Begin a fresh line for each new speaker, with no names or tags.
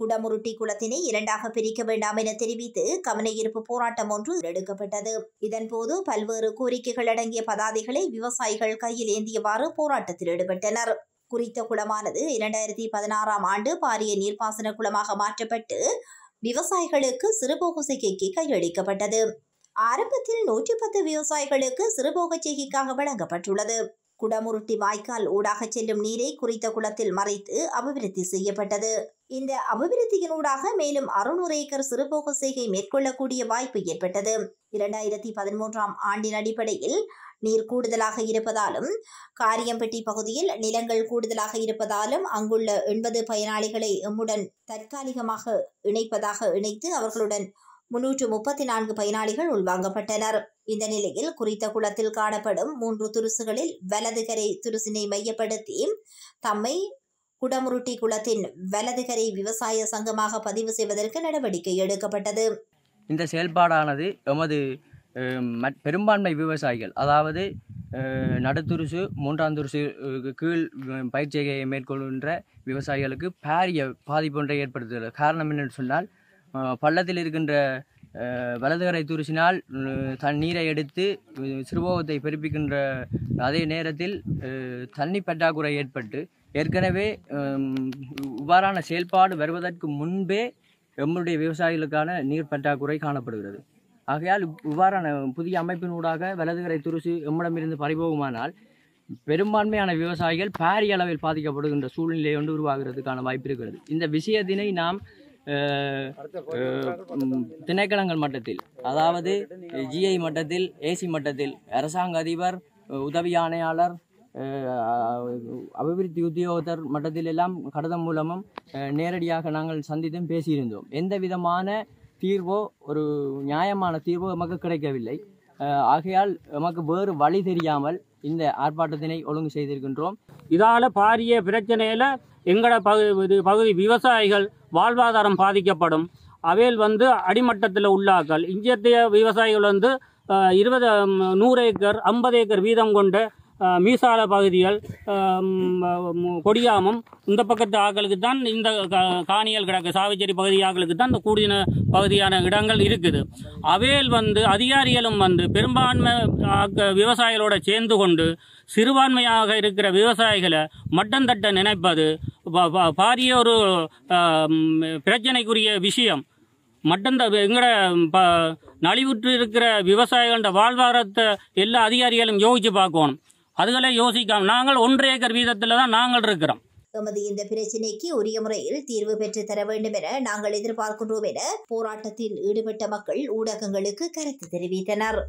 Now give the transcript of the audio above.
குடமுருட்டி குளத்தினை இரண்டாக பிரிக்க வேண்டாம் என தெரிவித்து கவனயீர்ப்பு போராட்டம் ஒன்று எடுக்கப்பட்டது இதன்போது பல்வேறு கோரிக்கைகள் அடங்கிய பதாதைகளை விவசாயிகள் கையில் ஏந்தியவாறு போராட்டத்தில் ஈடுபட்டனர் குறித்த குளமானது இரண்டாயிரத்தி பதினாறாம் ஆண்டு பாரிய நீர்ப்பாசன குளமாக மாற்றப்பட்டு விவசாயிகளுக்கு சிறுபோக செய்கைக்கு கையளிக்கப்பட்டது ஆரம்பத்தில் நூற்றி பத்து விவசாயிகளுக்கு சிறுபோக செய்கைக்காக வழங்கப்பட்டுள்ளது குடமுருட்டி வாய்க்கால் ஊடாக செல்லும் நீரை குறித்த குளத்தில் மறைத்து அபிவிருத்தி செய்யப்பட்டது இந்த அபிவிருத்தியினூடாக மேலும் அறுநூறு ஏக்கர் சிறுபோக செய்கை மேற்கொள்ளக்கூடிய வாய்ப்பு ஏற்பட்டது இரண்டாயிரத்தி பதிமூன்றாம் ஆண்டின் அடிப்படையில் நீர் கூடுதலாக இருப்பதாலும் காரியம்பட்டி பகுதியில் நிலங்கள் கூடுதலாக இருப்பதாலும் அங்குள்ள எண்பது பயனாளிகளை எம்முடன் தற்காலிகமாக இணைப்பதாக இணைத்து அவர்களுடன் முன்னூற்று முப்பத்தி நான்கு பயனாளிகள் உள்வாங்கப்பட்டனர் இந்த நிலையில் குறித்த குளத்தில் காணப்படும் மூன்று துருசுகளில் வலதுகரை துருசினை மையப்படுத்தி தம்மை குடமுருட்டி குளத்தின் வலதுகரை விவசாய சங்கமாக பதிவு செய்வதற்கு நடவடிக்கை எடுக்கப்பட்டது
இந்த செயல்பாடானது எமது பெரும்பான்மை விவசாயிகள் அதாவது நடுத்துருசு மூன்றாம் துருசு கீழ் பயிற்சியை மேற்கொள்கின்ற விவசாயிகளுக்கு பாரிய பாதிப்பு ஒன்றை ஏற்படுத்துகிறது காரணம் என்னென்னு சொன்னால் பள்ளத்தில் இருக்கின்ற வலதுகரை தூரிசினால் தண்ணீரை எடுத்து சிறுபோகத்தை பெருப்பிக்கின்ற அதே நேரத்தில் தண்ணி பற்றாக்குறை ஏற்பட்டு ஏற்கனவே இவ்வாறான செயல்பாடு வருவதற்கு முன்பே எம்முடைய விவசாயிகளுக்கான நீர் பற்றாக்குறை காணப்படுகிறது ஆகையால் இவ்வாறான புதிய அமைப்பினூடாக வலதுகரை துருசு எம்மிடமிருந்து பறிபோகுமானால் பெரும்பான்மையான விவசாயிகள் பாரிய அளவில் பாதிக்கப்படுகின்ற சூழ்நிலை ஒன்று உருவாகிறதுக்கான வாய்ப்பு இருக்கிறது இந்த விஷயத்தினை நாம் திணைக்களங்கள் மட்டத்தில் அதாவது ஜிஐ மட்டத்தில் ஏசி மட்டத்தில் அரசாங்க அதிபர் உதவி ஆணையாளர் அபிவிருத்தி உத்தியோகத்தர் மட்டத்தில் எல்லாம் கடிதம் மூலமும் நேரடியாக நாங்கள் சந்தித்தும் பேசியிருந்தோம் எந்த விதமான தீர்வோ ஒரு நியாயமான தீர்வோ நமக்கு கிடைக்கவில்லை ஆகையால் நமக்கு வேறு வழி தெரியாமல் இந்த ஆர்ப்பாட்டத்தினை ஒழுங்கு செய்திருக்கின்றோம்
இதால் பாரிய பிரச்சனையில் எங்களோட பகு இது பகுதி விவசாயிகள் வாழ்வாதாரம் பாதிக்கப்படும் அவையில் வந்து அடிமட்டத்தில் உள்ளாக்கள் இந்திய விவசாயிகள் வந்து இருபது நூறு ஏக்கர் ஐம்பது ஏக்கர் வீதம் கொண்ட மீசால பகுதிகள் கொடியாமம் இந்த பக்கத்து ஆக்களுக்கு தான் இந்த காணியல் கிடக்கு சாவிச்சேரி பகுதி ஆக்களுக்கு தான் இந்த கூடின பகுதியான இடங்கள் இருக்குது அவையில் வந்து அதிகாரிகளும் வந்து பெரும்பான்மை விவசாயிகளோட சேர்ந்து கொண்டு சிறுபான்மையாக இருக்கிற விவசாயிகளை மட்டம் தட்ட நினைப்பது பாரிய ஒரு பிரச்சனைக்குரிய விஷயம் மட்டந்த எங்கட ப நலிவுற்று இருக்கிற விவசாயிகளோட வாழ்வாரத்தை எல்லா அதிகாரிகளும் யோகிச்சு பார்க்கணும் அதுகளை யோசிக்காம நாங்கள் ஒன்று ஏக்கர் வீதத்தில் தான் நாங்கள் இருக்கிறோம்
எமது இந்த பிரச்சினைக்கு உரிய முறையில் தீர்வு பெற்று தர வேண்டும் என நாங்கள் எதிர்பார்க்கின்றோம் என போராட்டத்தில் ஈடுபட்ட மக்கள் ஊடகங்களுக்கு கருத்து தெரிவித்தனர்